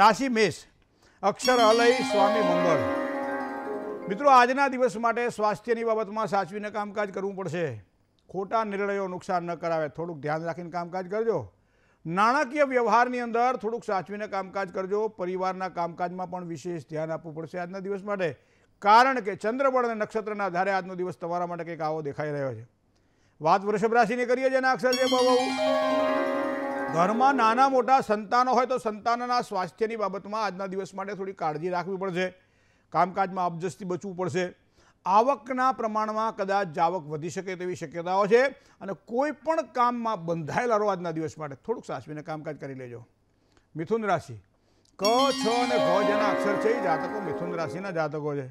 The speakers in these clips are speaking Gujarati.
રાશિ મેષ અક્ષર અલય સ્વામી મંગળ મિત્રો આજના દિવસ માટે સ્વાસ્થ્યની બાબતમાં સાચવીને કામકાજ કરવું પડશે ખોટા નિર્ણયો નુકસાન ન કરાવે થોડુંક ધ્યાન રાખીને કામકાજ કરજો નાણાકીય વ્યવહારની અંદર થોડુંક સાચવીને કામકાજ કરજો પરિવારના કામકાજમાં પણ વિશેષ ધ્યાન આપવું પડશે આજના દિવસ માટે કારણ કે ચંદ્રબળ અને નક્ષત્રના આધારે આજનો દિવસ તમારા માટે કંઈક આવો દેખાઈ રહ્યો છે વાત વૃષભ રાશિની કરીએ જેના અક્ષર જે બહુ ઘરમાં નાના મોટા સંતાનો હોય તો સંતાનના સ્વાસ્થ્યની બાબતમાં આજના દિવસ માટે થોડી કાળજી રાખવી પડશે કામકાજમાં અબજસ્તી બચવું પડશે આવકના પ્રમાણમાં કદાચ જાવક વધી શકે તેવી શક્યતાઓ છે અને કોઈ પણ કામમાં બંધાયેલા રહો આજના દિવસ માટે થોડુંક સાસવીને કામકાજ કરી લેજો મિથુન રાશિ ક છ અને ઘ જેના અક્ષર છે એ જાતકો મિથુન રાશિના જાતકો છે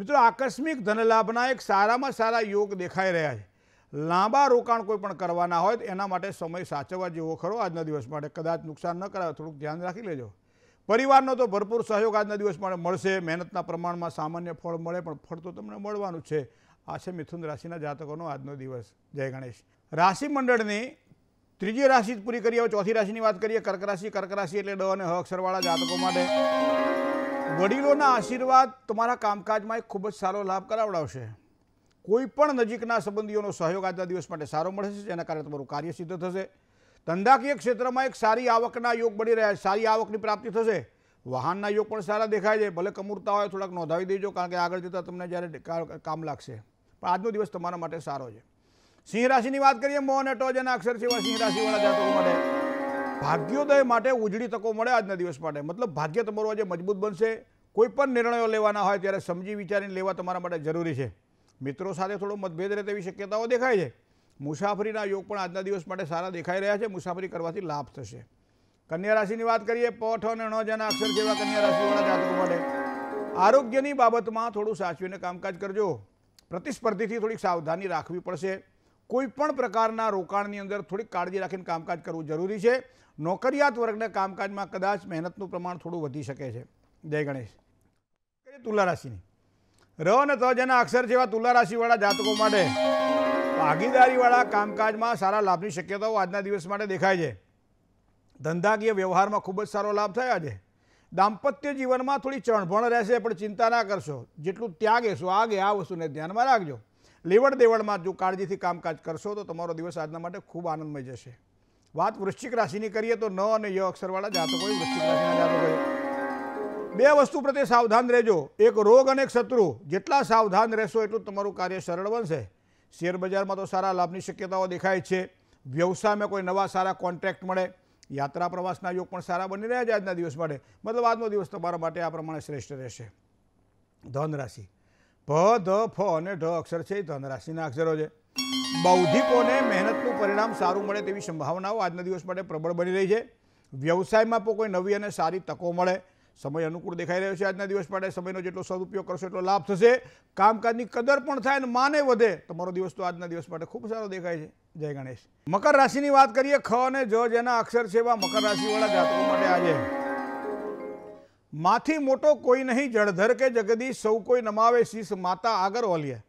મિત્રો આકસ્મિક ધનલાભના એક સારામાં સારા યોગ દેખાઈ રહ્યા છે લાંબા રોકાણ કોઈ પણ કરવાના હોય તો એના માટે સમય સાચવવા જેવો ખરો આજના દિવસ માટે કદાચ નુકસાન ન કરાવે થોડુંક ધ્યાન રાખી લેજો પરિવારનો તો ભરપૂર સહયોગ આજના દિવસ માટે મળશે મહેનતના પ્રમાણમાં સામાન્ય ફળ મળે પણ ફળ તો તમને મળવાનું છે આ છે મિથુન રાશિના જાતકોનો આજનો દિવસ જય ગણેશ રાશિ મંડળની ત્રીજી રાશિ પૂરી કરીએ હવે ચોથી રાશિની વાત કરીએ કર્ક રાશિ કર્ક રાશિ એટલે ડ અને હ અક્ષરવાળા જાતકો માટે વડીલોના આશીર્વાદ તમારા કામકાજમાં એક ખૂબ જ સારો લાભ કરાવડાવશે કોઈપણ નજીકના સંબંધીઓનો સહયોગ આજના દિવસ માટે સારો મળશે જેના કારણે તમારું કાર્ય સિદ્ધ થશે ધંધાકીય ક્ષેત્રમાં એક સારી આવકના યોગ બની રહ્યા છે સારી આવકની પ્રાપ્તિ થશે વાહનના યોગ પણ સારા દેખાય છે ભલે કમૂરતા હોય થોડાક નોંધાવી દેજો કારણ કે આગળ જતાં તમને જ્યારે કામ લાગશે પણ આજનો દિવસ તમારા માટે સારો છે સિંહ રાશિની વાત કરીએ મોહન અટો જેના અક્ષર સેવા સિંહ રાશિવાળા જાતકો માટે ભાગ્યોદય માટે ઉજળી તકો મળે આજના દિવસ માટે મતલબ ભાગ્ય તમારું આજે મજબૂત બનશે કોઈ પણ નિર્ણયો લેવાના હોય ત્યારે સમજી વિચારીને લેવા તમારા માટે જરૂરી છે મિત્રો સાથે થોડો મતભેદ રહે તેવી શક્યતાઓ દેખાય છે મુસાફરીના યોગ પણ આજના દિવસ માટે સારા દેખાઈ રહ્યા છે મુસાફરી કરવાથી લાભ થશે કન્યા રાશિની વાત કરીએ પઠ અને ણ અક્ષર જેવા કન્યા રાશિવાળા જાતકો માટે આરોગ્યની બાબતમાં થોડું સાચવીને કામકાજ કરજો પ્રતિસ્પર્ધીથી થોડીક સાવધાની રાખવી પડશે કોઈપણ પ્રકારના રોકાણની અંદર થોડીક કાળજી રાખીને કામકાજ કરવું જરૂરી છે નોકરિયાત વર્ગના કામકાજમાં કદાચ મહેનતનું પ્રમાણ થોડું વધી શકે છે જય ગણેશ તુલા રાશિની ર અને ત જેના અક્ષર જેવા તુલા રાશિવાળા જાતકો માટે ભાગીદારીવાળા કામકાજમાં સારા લાભની શક્યતાઓ આજના દિવસ માટે દેખાય છે ધંધાકીય વ્યવહારમાં ખૂબ જ સારો લાભ થયા છે દાંપત્ય જીવનમાં થોડી ચણભણ રહેશે પણ ચિંતા ના કરશો જેટલું ત્યાગ શું આગે આ વસ્તુને ધ્યાનમાં રાખજો લેવડ દેવડમાં જો કાળજીથી કામકાજ કરશો તો તમારો દિવસ આજના માટે ખૂબ આનંદમય જશે વાત વૃશ્ચિક રાશિની કરીએ તો ન અને ય અક્ષરવાળા જાતકો વૃશ્ચિક રાશિના જાતકોએ બે વસ્તુ પ્રત્યે સાવધાન રહેજો એક રોગ અને એક શત્રુ જેટલા સાવધાન રહેશો એટલું તમારું કાર્ય સરળ બનશે શેરબજારમાં તો સારા લાભની શક્યતાઓ દેખાય છે વ્યવસાયમાં કોઈ નવા સારા કોન્ટ્રાક્ટ મળે યાત્રા પ્રવાસના યોગ પણ સારા બની રહ્યા છે આજના દિવસ માટે મતલબ આજનો દિવસ તમારા માટે આ પ્રમાણે શ્રેષ્ઠ રહેશે ધનરાશિ ભ ધ ફ અને ઢ અક્ષર છે એ ધનરાશિના અક્ષરો છે બૌદ્ધિકોને મહેનતનું પરિણામ સારું મળે તેવી સંભાવનાઓ આજના દિવસ માટે પ્રબળ બની રહી છે વ્યવસાયમાં પણ કોઈ નવી અને સારી તકો મળે સમય અનુકૂળ દેખાઈ રહ્યો છે આજના દિવસ માટે સમયનો જેટલો સદુપયોગ કરશો એટલો લાભ થશે કામકાજની કદર પણ થાય અને માને વધે તમારો દિવસ તો આજના દિવસ માટે ખૂબ સારો દેખાય છે જય ગણેશ મકર રાશિની વાત કરીએ ખ અને જ જેના અક્ષર છે એવા મકર રાશિવાળા જાતકો માટે આજે માથી મોટો કોઈ નહીં જળધર કે જગદીશ સૌ કોઈ નમાવે શીશ માતા આગળ ઓલીએ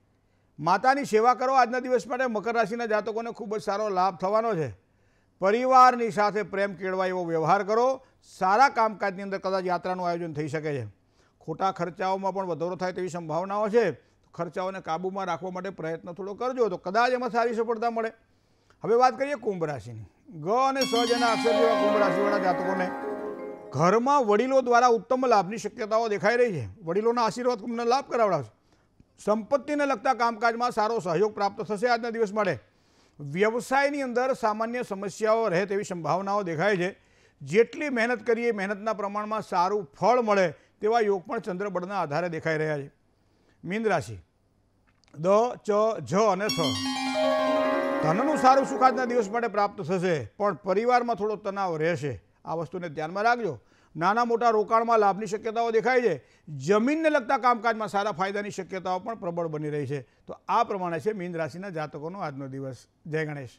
માતાની સેવા કરો આજના દિવસ માટે મકર રાશિના જાતકોને ખૂબ જ સારો લાભ થવાનો છે પરિવારની સાથે પ્રેમ કેળવાય એવો વ્યવહાર કરો સારા કામકાજની અંદર કદાચ યાત્રાનું આયોજન થઈ શકે છે ખોટા ખર્ચાઓમાં પણ વધારો થાય તેવી સંભાવનાઓ છે ખર્ચાઓને કાબૂમાં રાખવા માટે પ્રયત્ન થોડો કરજો તો કદાચ એમાં સારી સફળતા મળે હવે વાત કરીએ કુંભ રાશિની ગ અને સજ અને અક્ષર જેવા કુંભ રાશિવાળા જાતકોને ઘરમાં વડીલો દ્વારા ઉત્તમ લાભની શક્યતાઓ દેખાઈ રહી છે વડીલોના આશીર્વાદ કુંભને લાભ કરાવડાવશે સંપત્તિને લગતા કામકાજમાં સારો સહયોગ પ્રાપ્ત થશે આજના દિવસ માટે વ્યવસાયની અંદર સામાન્ય સમસ્યાઓ રહે તેવી સંભાવનાઓ દેખાય છે જેટલી મહેનત કરીએ મહેનતના પ્રમાણમાં સારું ફળ મળે તેવા યોગ પણ ચંદ્રબળના આધારે દેખાઈ રહ્યા છે મીન રાશિ દ ચ જ અને થ ધનનું સારું સુખ દિવસ માટે પ્રાપ્ત થશે પણ પરિવારમાં થોડો તણાવ રહેશે આ વસ્તુને ધ્યાનમાં રાખજો નાના મોટા રોકાણમાં લાભની શક્યતાઓ દેખાય છે જમીનને લગતા કામકાજમાં સારા ફાયદાની શક્યતાઓ પણ પ્રબળ બની રહી છે તો આ પ્રમાણે છે મીન રાશિના જાતકોનો આજનો દિવસ જય ગણેશ